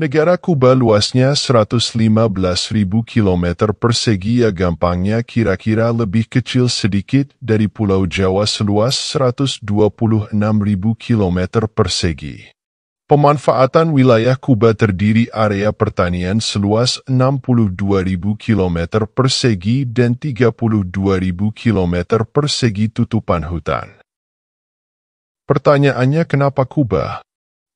Negara Kuba luasnya 115.000 km persegi ya gampangnya kira-kira lebih kecil sedikit dari Pulau Jawa seluas 126.000 km persegi. Pemanfaatan wilayah Kuba terdiri area pertanian seluas 62.000 km persegi dan 32.000 km persegi tutupan hutan. Pertanyaannya kenapa Kuba?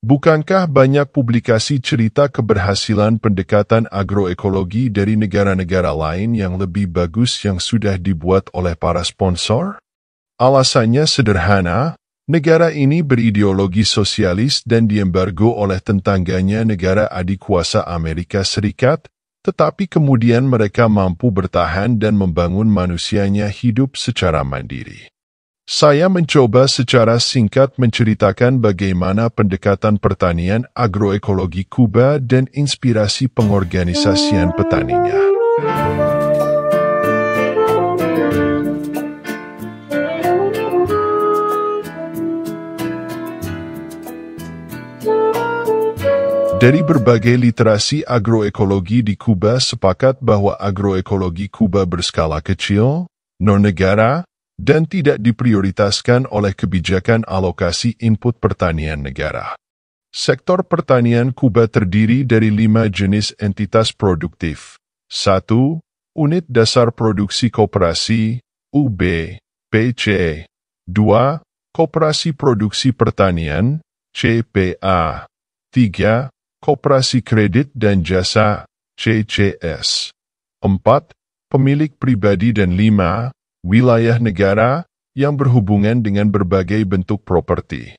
Bukankah banyak publikasi cerita keberhasilan pendekatan agroekologi dari negara-negara lain yang lebih bagus yang sudah dibuat oleh para sponsor? Alasannya sederhana, negara ini berideologi sosialis dan diembargo oleh tentangganya negara adik Amerika Serikat, tetapi kemudian mereka mampu bertahan dan membangun manusianya hidup secara mandiri. Saya mencoba secara singkat menceritakan bagaimana pendekatan pertanian agroekologi Kuba dan inspirasi pengorganisasian petaninya. Dari berbagai literasi agroekologi di Kuba sepakat bahwa agroekologi Kuba berskala kecil, non-negara, dan tidak diprioritaskan oleh kebijakan alokasi input pertanian negara. Sektor pertanian Kuba terdiri dari lima jenis entitas produktif. 1. Unit Dasar Produksi Koperasi, UB, PC. 2. Koperasi Produksi Pertanian, CPA. 3. Koperasi Kredit dan Jasa, CCS. 4. Pemilik Pribadi dan 5 wilayah negara yang berhubungan dengan berbagai bentuk properti.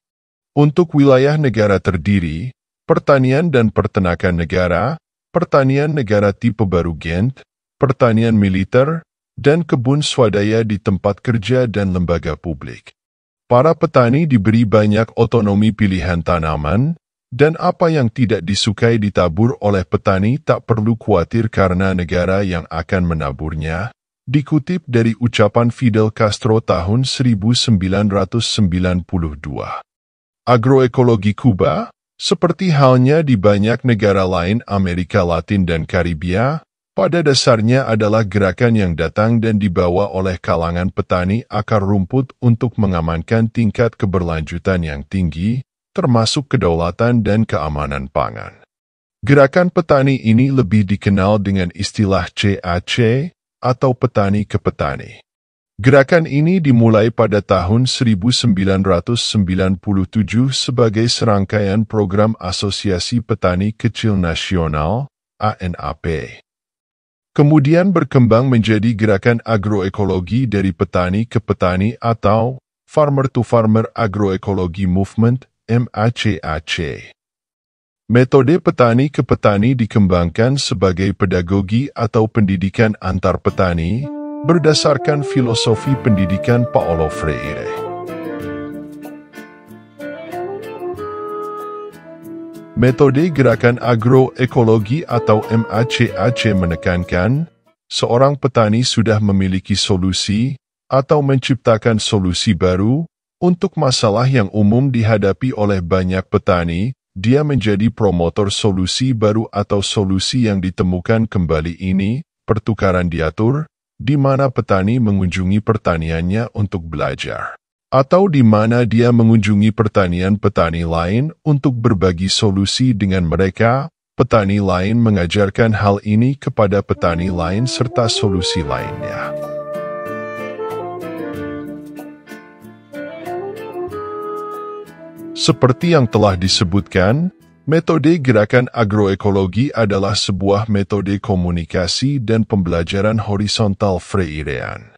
Untuk wilayah negara terdiri, pertanian dan pertenakan negara, pertanian negara tipe baru Gent, pertanian militer, dan kebun swadaya di tempat kerja dan lembaga publik. Para petani diberi banyak otonomi pilihan tanaman, dan apa yang tidak disukai ditabur oleh petani tak perlu khawatir karena negara yang akan menaburnya dikutip dari ucapan Fidel Castro tahun 1992. Agroekologi Kuba, seperti halnya di banyak negara lain Amerika Latin dan Karibia, pada dasarnya adalah gerakan yang datang dan dibawa oleh kalangan petani akar rumput untuk mengamankan tingkat keberlanjutan yang tinggi, termasuk kedaulatan dan keamanan pangan. Gerakan petani ini lebih dikenal dengan istilah CAC, atau petani ke petani. Gerakan ini dimulai pada tahun 1997 sebagai serangkaian program Asosiasi Petani Kecil Nasional, ANAP. Kemudian berkembang menjadi gerakan agroekologi dari petani ke petani atau Farmer to Farmer Agroekologi Movement, MACAC. Metode petani ke petani dikembangkan sebagai pedagogi atau pendidikan antar petani berdasarkan filosofi pendidikan Paolo Freire. Metode gerakan agroekologi atau MACAC menekankan seorang petani sudah memiliki solusi atau menciptakan solusi baru untuk masalah yang umum dihadapi oleh banyak petani dia menjadi promotor solusi baru atau solusi yang ditemukan kembali ini, pertukaran diatur, di mana petani mengunjungi pertaniannya untuk belajar, atau di mana dia mengunjungi pertanian petani lain untuk berbagi solusi dengan mereka, petani lain mengajarkan hal ini kepada petani lain serta solusi lainnya. Seperti yang telah disebutkan, metode gerakan agroekologi adalah sebuah metode komunikasi dan pembelajaran horizontal Freirean.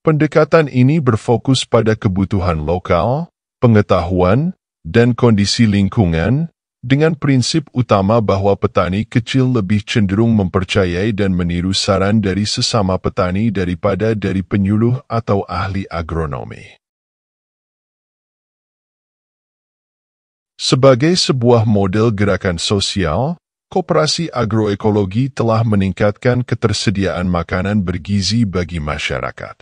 Pendekatan ini berfokus pada kebutuhan lokal, pengetahuan, dan kondisi lingkungan, dengan prinsip utama bahwa petani kecil lebih cenderung mempercayai dan meniru saran dari sesama petani daripada dari penyuluh atau ahli agronomi. Sebagai sebuah model gerakan sosial, Koperasi Agroekologi telah meningkatkan ketersediaan makanan bergizi bagi masyarakat.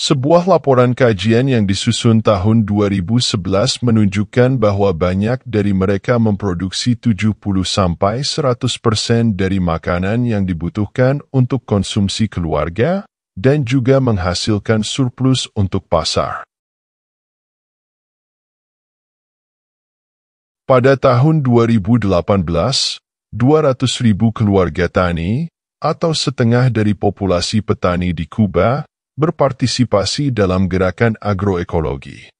Sebuah laporan kajian yang disusun tahun 2011 menunjukkan bahwa banyak dari mereka memproduksi 70-100% dari makanan yang dibutuhkan untuk konsumsi keluarga dan juga menghasilkan surplus untuk pasar. Pada tahun 2018, 200 ribu keluarga tani, atau setengah dari populasi petani di Kuba, berpartisipasi dalam gerakan agroekologi.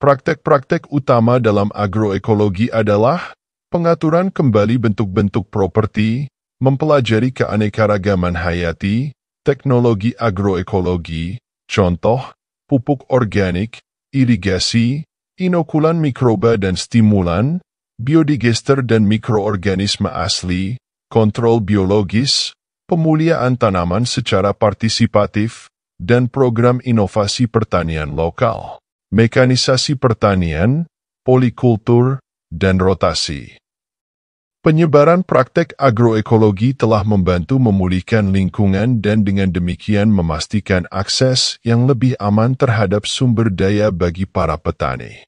Praktek-praktek utama dalam agroekologi adalah pengaturan kembali bentuk-bentuk properti, mempelajari keanekaragaman hayati, teknologi agroekologi, contoh, pupuk organik, irigasi, inokulan mikroba dan stimulan, biodigester dan mikroorganisme asli, kontrol biologis, pemuliaan tanaman secara partisipatif, dan program inovasi pertanian lokal, mekanisasi pertanian, polikultur, dan rotasi. Penyebaran praktek agroekologi telah membantu memulihkan lingkungan dan dengan demikian memastikan akses yang lebih aman terhadap sumber daya bagi para petani.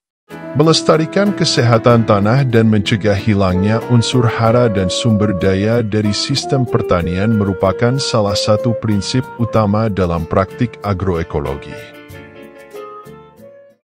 Melestarikan kesehatan tanah dan mencegah hilangnya unsur hara dan sumber daya dari sistem pertanian merupakan salah satu prinsip utama dalam praktik agroekologi.